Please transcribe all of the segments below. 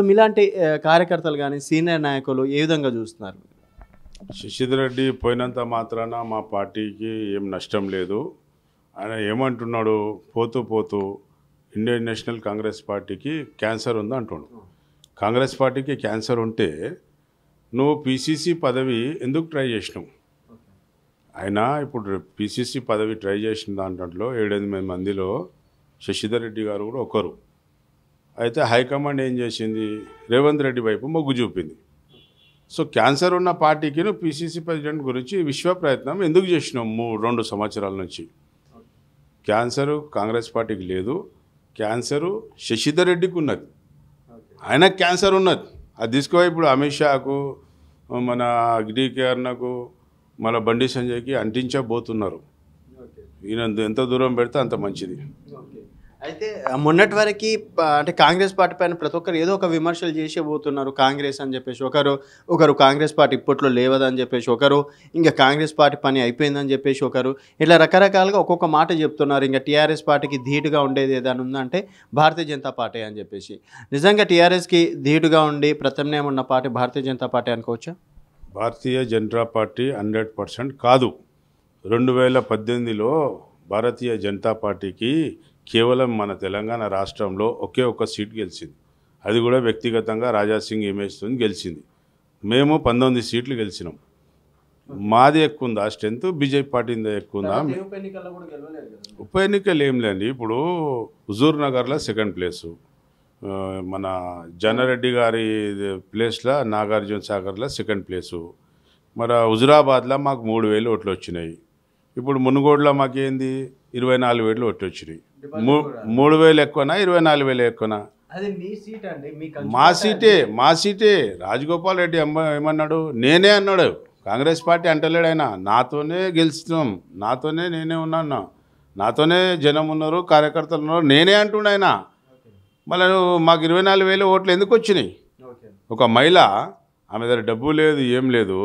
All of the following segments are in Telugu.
సో మీలాంటి కార్యకర్తలు కానీ సీనియర్ నాయకులు ఏ విధంగా చూస్తున్నారు శశిధర్ రెడ్డి పోయినంత మాత్రాన మా పార్టీకి ఏం నష్టం లేదు ఆయన ఏమంటున్నాడు పోతూ పోతూ ఇండియన్ నేషనల్ కాంగ్రెస్ పార్టీకి క్యాన్సర్ ఉంది అంటున్నాడు కాంగ్రెస్ పార్టీకి క్యాన్సర్ ఉంటే నువ్వు పీసీసీ పదవి ఎందుకు ట్రై చేసినావు ఆయన ఇప్పుడు పీసీసీ పదవి ట్రై చేసిన దాంట్లో ఏడెనిమిది మందిలో శశిధర్ రెడ్డి గారు కూడా ఒకరు అయితే హైకమాండ్ ఏం చేసింది రేవంత్ రెడ్డి వైపు మొగ్గు చూపింది సో క్యాన్సర్ ఉన్న పార్టీకి పిసిసి ప్రెసిడెంట్ గురించి విశ్వ ప్రయత్నం ఎందుకు చేసినాం మూడు రెండు సంవత్సరాల నుంచి క్యాన్సరు కాంగ్రెస్ పార్టీకి లేదు క్యాన్సరు శశిధర్ రెడ్డికి ఉన్నది ఆయన క్యాన్సర్ ఉన్నది అది తీసుకో ఇప్పుడు అమిత్ షాకు మన అగ్నికరణకు మన బండి సంజయ్కి అంటించబోతున్నారు ఈయన ఎంత దూరం పెడితే అంత మంచిది అయితే మొన్నటి వరకు అంటే కాంగ్రెస్ పార్టీ పైన ప్రతి ఒక్కరు ఏదో ఒక విమర్శలు చేసే పోతున్నారు కాంగ్రెస్ అని చెప్పేసి ఒకరు ఒకరు కాంగ్రెస్ పార్టీ ఇప్పట్లో లేవదని చెప్పేసి ఒకరు ఇంకా కాంగ్రెస్ పార్టీ పని అయిపోయిందని చెప్పేసి ఒకరు ఇట్లా రకరకాలుగా ఒక్కొక్క మాట చెప్తున్నారు ఇంకా టీఆర్ఎస్ పార్టీకి ధీటుగా ఉండేది ఏదైనా ఉందంటే భారతీయ జనతా పార్టీ అని చెప్పేసి నిజంగా టీఆర్ఎస్కి ధీటుగా ఉండి ప్రత్యామ్నాయం ఉన్న పార్టీ భారతీయ జనతా పార్టీ అనుకోవచ్చా భారతీయ జనతా పార్టీ హండ్రెడ్ పర్సెంట్ కాదు రెండు వేల పద్దెనిమిదిలో భారతీయ జనతా పార్టీకి కేవలం మన తెలంగాణ రాష్ట్రంలో ఒకే ఒక్క సీట్ గెలిచింది అది కూడా వ్యక్తిగతంగా రాజాసింగ్ ఇమేజ్తో గెలిచింది మేము పంతొమ్మిది సీట్లు గెలిచినాం మాది ఎక్కువ ఉందా స్ట్రెంత్ బీజేపీ ఉందా ఎక్కువ ఉందా ఉప ఎన్నికలు ఏం లేండి ఇప్పుడు హుజూర్ నగర్లో సెకండ్ ప్లేసు మన జనారెడ్డి గారి ప్లేస్లో నాగార్జున సాగర్లో సెకండ్ ప్లేసు మరి హుజురాబాద్లో మాకు మూడు వేలు ఓట్లు వచ్చినాయి ఇప్పుడు మునుగోడులో మాకేంది ఇరవై నాలుగు వేలు ఓట్లు వచ్చినాయి మూడు వేలు ఎక్కువనా ఇరవై నాలుగు వేలు ఎక్కువనా మా సీటే మా సీటే రాజగోపాల్ రెడ్డి ఏమన్నాడు నేనే అన్నాడు కాంగ్రెస్ పార్టీ అంటలేడు ఆయన నాతోనే గెలుస్తున్నాం నాతోనే నేనే ఉన్నాను నాతోనే జనం ఉన్నారు కార్యకర్తలు ఉన్నారు నేనే అంటుండే ఆయన మళ్ళీ మాకు ఇరవై నాలుగు వేలు ఓట్లు ఎందుకు వచ్చినాయి ఒక మహిళ ఆమె దగ్గర డబ్బు లేదు ఏం లేదు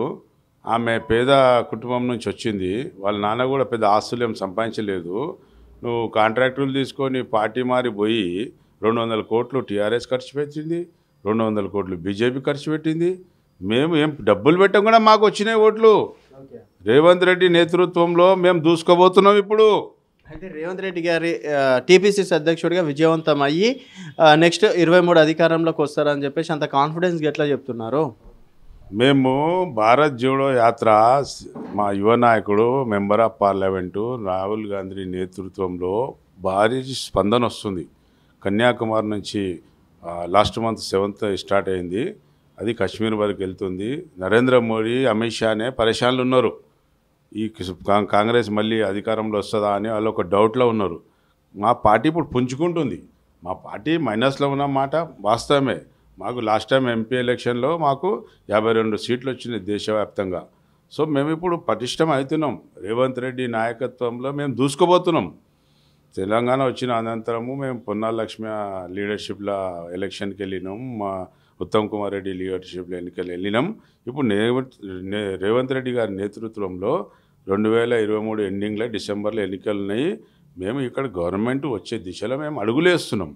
ఆమె పేద కుటుంబం నుంచి వచ్చింది వాళ్ళ నాన్న కూడా పెద్ద ఆస్తులు ఏం సంపాదించలేదు నువ్వు కాంట్రాక్టులు తీసుకొని పార్టీ మారిపోయి రెండు వందల కోట్లు టీఆర్ఎస్ ఖర్చు పెట్టింది రెండు వందల కోట్లు బీజేపీ ఖర్చు పెట్టింది మేము ఏం డబ్బులు పెట్టం కూడా మాకు వచ్చినాయి ఓట్లు రేవంత్ రెడ్డి నేతృత్వంలో మేము దూసుకోబోతున్నాం ఇప్పుడు అయితే రేవంత్ రెడ్డి గారి టీపీసీసీ అధ్యక్షుడిగా విజయవంతం అయ్యి నెక్స్ట్ ఇరవై మూడు అధికారంలోకి వస్తారని చెప్పేసి అంత కాన్ఫిడెన్స్ ఎట్లా చెప్తున్నారు మేము భారత్ జోడో యాత్ర మా యువ నాయకుడు member of parliament Rahul Gandhi నేతృత్వంలో భారీ స్పందన వస్తుంది కన్యాకుమారి నుంచి లాస్ట్ మంత్ సెవెంత్ స్టార్ట్ అయింది అది కాశ్మీర్ వరకు వెళ్తుంది నరేంద్ర మోడీ అమిత్ అనే పరేషాన్లు ఉన్నారు ఈ కాంగ్రెస్ మళ్ళీ అధికారంలో వస్తుందా అని వాళ్ళు ఒక డౌట్లో ఉన్నారు మా పార్టీ ఇప్పుడు పుంజుకుంటుంది మా పార్టీ మైనస్లో ఉన్న మాట వాస్తవమే మాకు లాస్ట్ టైం ఎంపీ ఎలక్షన్లో మాకు యాభై రెండు సీట్లు వచ్చినాయి దేశవ్యాప్తంగా సో మేము ఇప్పుడు పటిష్టం అవుతున్నాం రేవంత్ రెడ్డి నాయకత్వంలో మేము దూసుకోబోతున్నాం తెలంగాణ వచ్చిన అనంతరము మేము పొన్నాలక్ష్మి లీడర్షిప్లో ఎలక్షన్కి వెళ్ళినాం మా ఉత్తమ్ కుమార్ రెడ్డి లీడర్షిప్లో ఎన్నికలు వెళ్ళినాం ఇప్పుడు రేవంత్ రెడ్డి గారి నేతృత్వంలో రెండు వేల ఇరవై మూడు ఎండింగ్లో డిసెంబర్లో ఎన్నికలు ఉన్నాయి మేము ఇక్కడ గవర్నమెంట్ వచ్చే దిశలో మేము అడుగులేస్తున్నాం